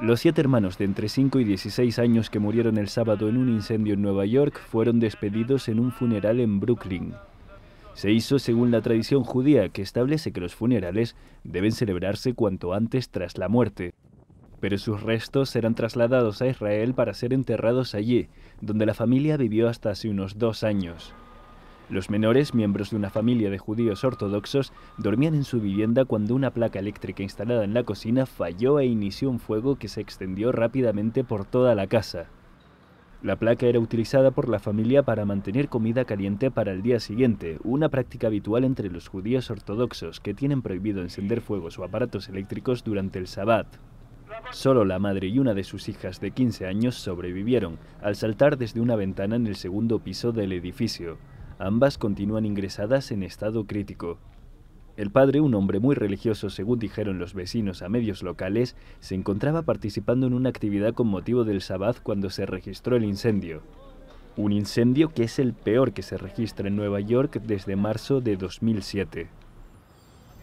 Los siete hermanos de entre 5 y 16 años que murieron el sábado en un incendio en Nueva York fueron despedidos en un funeral en Brooklyn. Se hizo según la tradición judía que establece que los funerales deben celebrarse cuanto antes tras la muerte, pero sus restos serán trasladados a Israel para ser enterrados allí, donde la familia vivió hasta hace unos dos años. Los menores, miembros de una familia de judíos ortodoxos, dormían en su vivienda cuando una placa eléctrica instalada en la cocina falló e inició un fuego que se extendió rápidamente por toda la casa. La placa era utilizada por la familia para mantener comida caliente para el día siguiente, una práctica habitual entre los judíos ortodoxos que tienen prohibido encender fuegos o aparatos eléctricos durante el sabbat. Solo la madre y una de sus hijas de 15 años sobrevivieron al saltar desde una ventana en el segundo piso del edificio. Ambas continúan ingresadas en estado crítico. El padre, un hombre muy religioso, según dijeron los vecinos a medios locales, se encontraba participando en una actividad con motivo del Sabbath cuando se registró el incendio. Un incendio que es el peor que se registra en Nueva York desde marzo de 2007.